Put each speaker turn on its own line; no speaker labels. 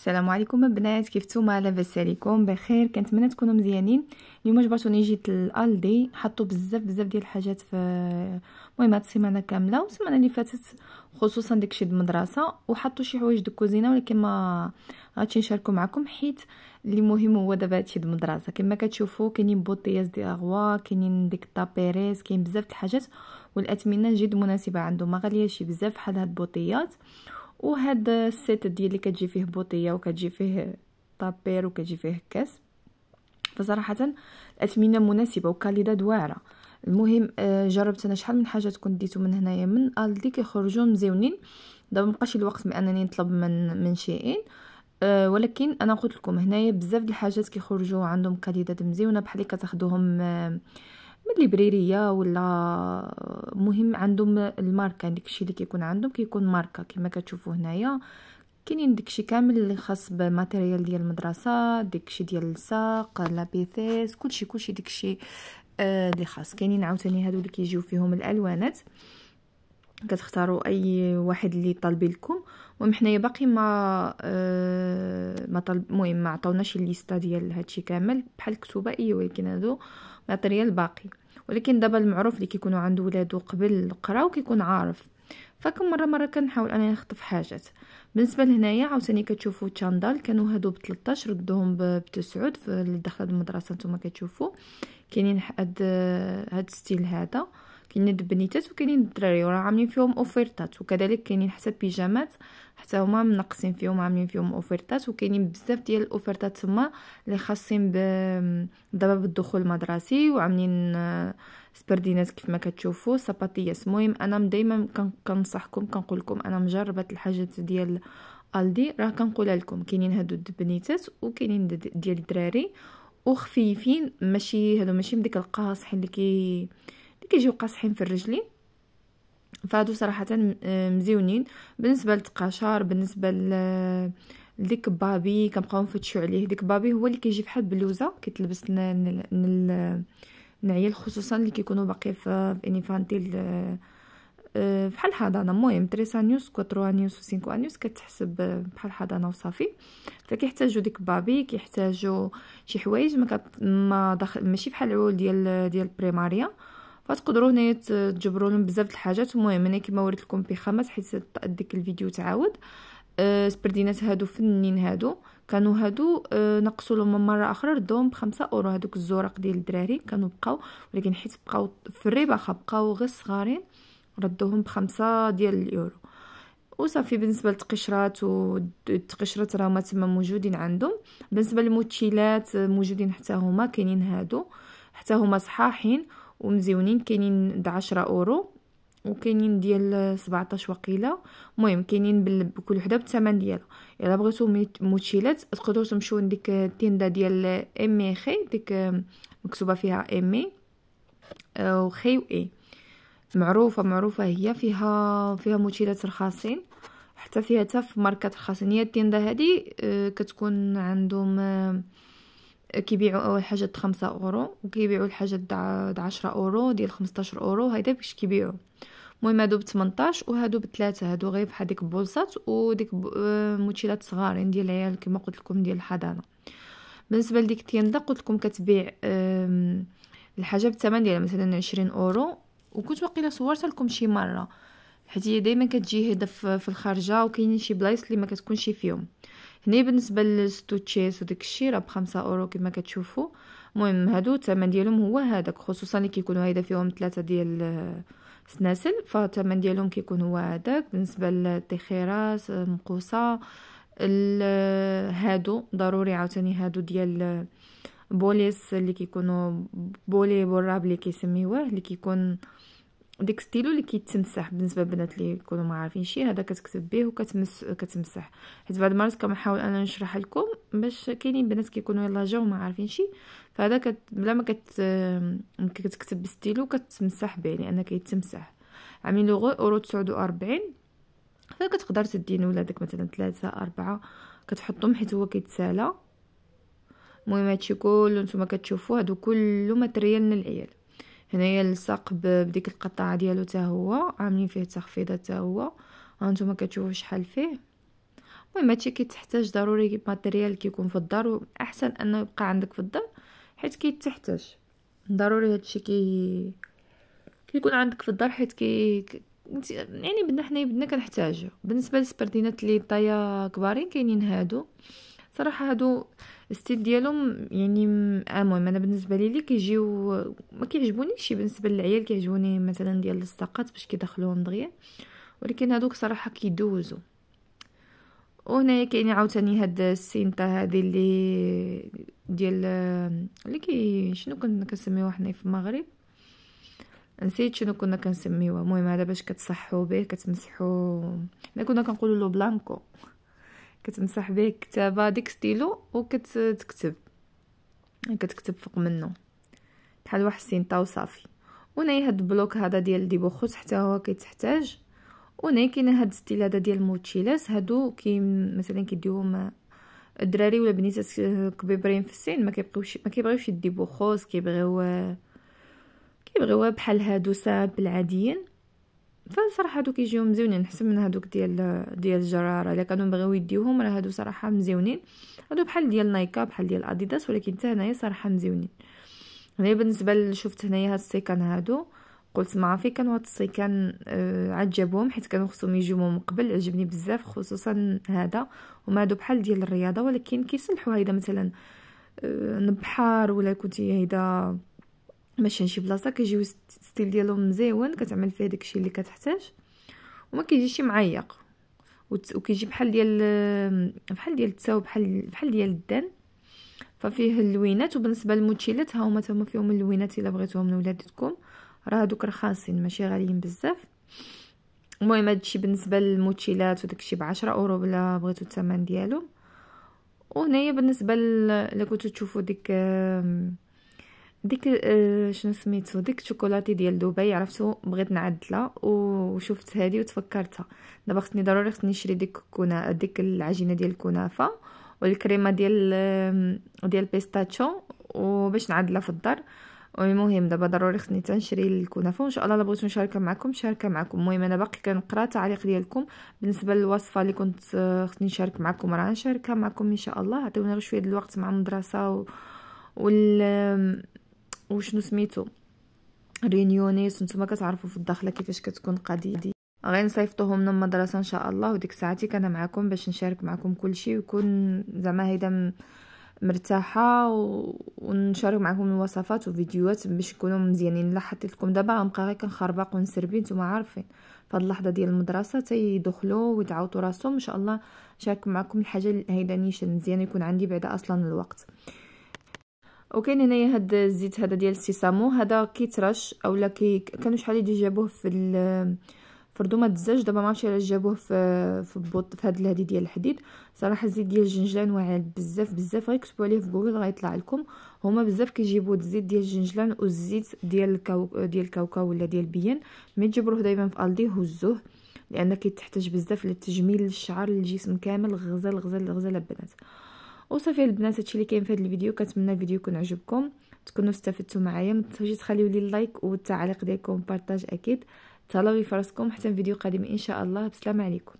السلام عليكم البنات كيف نتوما لاباس عليكم بخير كنتمنى تكونوا مزيانين اليوم جبرتوني جيت الالدي حطوا بزاف بزاف ديال الحاجات في المهم هاد السيمانه كامله والسيمانه اللي فاتت خصوصا داكشي د المدرسه وحطوا شي حوايج د الكوزينه ولكن ما غاديش نشاركو معكم حيت اللي مهم هو دابا هادشي د المدرسه كما كتشوفوا كاينين بوطيات دي اغوا كاينين ديك طابيريس كاين بزاف د الحاجات والاثمنه جد مناسبه عندهم ما غالياش بزاف بحال هاد البوطيات وهاد السيت ديال اللي كتجي فيه بوطيه وكتجي فيه طابير وكتجي فيه كاس فصراحه الاثمنه مناسبه وكاليداد واعره المهم جربت انا شحال من حاجه كنت ديتو من هنايا من الدي كيخرجوا مزيونين دابا مبقاش الوقت بانني نطلب من من شيئين ولكن انا قلت لكم هنايا بزاف د الحاجات كيخرجوا عندهم كاليداد مزيونه بحال اللي كتاخذوهم من ليبريريه ولا مهم عندهم الماركه داكشي اللي كيكون عندهم كيكون ماركه كما كتشوفوا هنايا كاينين داكشي كامل اللي خاص بالماتيريال ديال المدرسه داكشي ديال الساق لابيثيس كلشي كلشي داكشي آه، اللي خاص كاينين عاوتاني هادو اللي كيجيو فيهم الالوانات كتختاروا اي واحد اللي طالب لكم المهم حنايا باقي ما آه، ما طلب المهم ما عطاوناش الليسته ديال هادشي كامل بحال كتبه اي ولكن هادو ماتريال باقي ولكن دابا المعروف اللي كيكونوا عند ولادو قبل القراو كيكون عارف فكم مره مره كنحاول انا نخطف حاجات بالنسبه لهنايا عاوتاني كتشوفوا تشاندال كانوا هادو ب 13 ردوهم ب 9 في الدخله المدرسه نتوما كتشوفوا كاينين هاد هاد الستيل هذا كاينين البنيتات وكاينين الدراري وراه عاملين فيهم اوفيرتات وكذلك كاينين حتى بيجامات حتى هما منقصين فيهم عاملين فيهم اوفيرتات وكاينين بزاف ديال الاوفيرتات تما اللي خاصين دابا بالدخول المدرسي وعاملين آه، سبردينات كيف ما كتشوفوا صباطيات المهم انا دائما كنصحكم كنقول لكم انا مجربه الحاجات ديال الدي راه كنقولها لكم كاينين هادو البنيتات وكاينين ديال الدراري وخفيفين ماشي هادو ماشي من ديك القاصح اللي كي كيجيو قاصحين في الرجلين فهادو صراحه مزيونين بالنسبه للتقاشر بالنسبه لديك بابي كنبقاو نفتشو عليه ديك بابي هو اللي كيجي بحال بلوزه كيتلبس العيال خصوصا اللي كيكونوا باقي في انيفانتيل آه، بحال حضانه المهم 3 نيوس كوترو نيوس و سينكو نيوس كتحسب بحال حضانه وصافي فكيحتاجوا ديك بابي كيحتاجوا شي حوايج ما, ما داخل ماشي بحال العول ديال ديال بريماريا وتقدروا هنايا تجبروا لهم بزاف د الحاجات المهم انا كما وريت لكم خمس حيت ديك الفيديو تعاود أه سبردينات هادو فنين هادو كانوا هادو أه نقصوا لهم مره اخرى ردوهم بخمسة اورو هادوك الزوراق ديال الدراري كانوا بقاو ولكن حيت بقاو في الرباخه بقاو غير صغارين ردوهم بخمسة ديال اليورو وصافي بالنسبه للتقشرات والتقشرات راه ما تما موجودين عندهم بالنسبه للموتشيلات موجودين حتى هما كاينين هادو حتى هما صحاحين ومزيونين كاينين 10 اورو وكاينين ديال 17 وقيله المهم كاينين بكل وحده بالثمن ديالها الا بغيتو موتشيلات تقدروا تمشيو لديك التيندا ديال اي خي ديك مكتوبه فيها امي آه، وخي واي معروفه معروفه هي فيها فيها موتشيلات رخاصين حتى فيها حتى في ماركات رخاصين هي التيندا هذه آه، كتكون عندهم آه، كيبيعوا اول حاجه ب 5 اورو وكيبيعوا الحاجه د 10 اورو ديال 15 اورو هيدا باش كيبيعوا المهم هادو ب 18 وهادو 3 هادو غير بحال ديك البولصات وديك آه، موتيلات صغارين ديال العيال كما قلت لكم ديال الحضانه بالنسبه لديك التيندا قلت لكم كتبيع الحاجه بالثمن ديالها مثلا 20 اورو وكنت واقيلا صورتها لكم شي مره حيت هي دائما كتجي هدف في الخارجه وكاينين شي بلايص اللي ما كتكونش فيهم هنا بالنسبه للستوتشيس وديك الشيء راه بخمسة اورو كما كتشوفوا المهم هادو الثمن ديالهم هو هذاك خصوصا اللي كيكونوا هيدا فيهم ثلاثه ديال آه، سناسل فالثمن ديالهم كيكون هو هذاك بالنسبه للتخيرات آه، مقوسه آه، هادو ضروري عاوتاني هادو ديال بوليس اللي كيكونوا بولي بوراب اللي كيسميوه اللي كيكون وديك ستيلو اللي كيتمسح بالنسبه للبنات اللي يكونوا ما شي هذا كتكتب به وكتمس كتمسح حيت بعض المرات كنحاول انا نشرح لكم باش كاينين بنات كيكونوا يلا جاو ما شي فهذا كت... بلا ما كت... كتكتب بستيلو كتمسح به لان كيتمسح عاملين لو اورو 49 فكتقدر تدين ولادك مثلا ثلاثة أربعة كتحطهم حيت هو كيتسالى المهم هادشي كله نتوما كتشوفوا هادو كله ماتريال من العيال هنايا الساق بديك القطعه ديالو حتى هو عاملين فيه تخفيضه حتى هو هانتوما كتشوفوا شحال فيه المهم هادشي كيتحتاج ضروري ماتيريال كيكون في الدار واحسن انه يبقى عندك في الدار حيت كيتحتاج ضروري هادشي كي كيكون عندك في الدار حيت كي يعني بدنا حنا بدنا كنحتاجو بالنسبه للسبردينات اللي طايا كبارين كاينين هادو صراحه هادو الستيل ديالهم يعني المهم انا بالنسبه لي اللي كيجيو ما كيعجبونيش بالنسبه للعيال كيعجبوني مثلا ديال الصاقات باش كيدخلوهم دغيا ولكن هادوك صراحه كيدوزوا وهنايا كاين عاوتاني هاد السينتا هادي اللي ديال اللي كي شنو كنا كنسميوها حنا في المغرب نسيت شنو كنا كنسميوها المهم هذا باش كتصحوا به كتمسحوا حنا كنا كنقولوا له بلانكو كتمسح به الكتابه ديك ستيلو وكتكتب كتكتب فوق منه بحال واحد السينطه وصافي وناي هاد البلوك هذا ديال ديبوخوس حتى هو كيتحتاج وناي كاين هاد ستيل هذا ديال موتشيلاس هادو كي مثلا كيديوهم الدراري ولا بنيتات كبيبرين في السن ما كيبقيوش ما كيبغيوش يديبوخوز كيبغيو كيبغيوها بحال هادو سامبل عاديين فصراحه هادو كيجيو مزيونين احسن من هادوك ديال ديال الجراره الا كانوا بغاو يديوهم راه هادو صراحه مزيونين هادو بحال ديال نايكا بحال ديال اديداس ولكن حتى هنايا صراحه مزيونين هنايا بالنسبه شفت هنايا هاد السيكان هادو قلت ما عرفي كانوا هاد السيكان آه، عجبهم حيت كانوا خصهم يجيو من قبل عجبني بزاف خصوصا هذا هما هادو بحال ديال الرياضه ولكن كيصلحوا هيدا مثلا آه، نبحار ولا كنتي هيدا ماشي شي بلاصه كيجيو ستيل ديالهم مزيون كتعمل فيه داكشي اللي كتحتاج وما كيجيش معيق وكيجي بحال ديال بحال ديال التساو بحال بحال ديال الدان ففيه اللوينات وبالنسبه للموتشيلات ها هما تما فيهم اللوينات الا بغيتوهم لولادتكم راه هادوك رخاصين ماشي غاليين بزاف المهم هادشي بالنسبه للموتشيلات وداكشي ب 10 اورو بلا بغيتو الثمن ديالو وهنايا بالنسبه ل... كنتو تشوفوا ديك ديك آه، شنو سميتو ديك الشوكولاتي ديال دبي عرفتو بغيت نعدلها وشفت هذه وتفكرتها دابا خصني ضروري خصني نشري ديك الكونا ديك العجينه ديال الكنافه والكريمه ديال ديال بيستاتشو وباش نعدلها في الدار المهم دابا ضروري خصني تنشري الكنافه وان شاء الله بغيتو نشاركها معكم شاركه معكم المهم انا باقي كنقرا التعليق ديالكم بالنسبه للوصفه اللي كنت آه، خصني نشارك معكم راه نشاركها معكم ان شاء الله عطيوني غير شويه الوقت مع المدرسه و... وال وشنو سميتو ريونيس نتوما كتعرفوا في الداخله كيفاش كتكون قضيه غير نصيفطوهم من المدرسه ان شاء الله وديك ساعتي كان معكم باش نشارك معكم كل شيء ويكون زعما هيدا مرتاحه و... ونشارك معكم الوصفات وفيديوهات باش يكونوا مزيانين لا حطيت لكم دابا غنبقى غير كنخربق ونسربي نتوما عارفين فهاد اللحظه ديال المدرسه تيدخلوا ويتعاوتوا راسهم ان شاء الله نشارك معكم الحاجه هيدا نيشان مزيان يكون عندي بعدا اصلا الوقت وكاين هنايا هاد الزيت هذا ديال السيسامو هذا كيترش اولا كي كانوا شحال يدي جابوه في في رضومه الدجاج دابا ما عرفتش علاش جابوه في في البوط في هاد الهدي ديال الحديد صراحه الزيت ديال الجنجلان واعر بزاف بزاف غير كتبوا عليه في جوجل غيطلع لكم هما بزاف كيجيبوا الزيت ديال الجنجلان والزيت ديال الكاو ديال الكاوكاو ولا ديال بيان مي تجبروه دائما في الدي هزوه لان كيتحتاج بزاف للتجميل للشعر للجسم كامل غزال غزال غزال البنات وصافي البنات هادشي اللي كاين في هذا الفيديو كنتمنى الفيديو يكون عجبكم تكونوا استفدتوا معايا ما تنساوش تخليو لي اللايك والتعليق ديالكم بارطاج اكيد تهلاو في راسكم حتى فيديو قادم ان شاء الله بسلام عليكم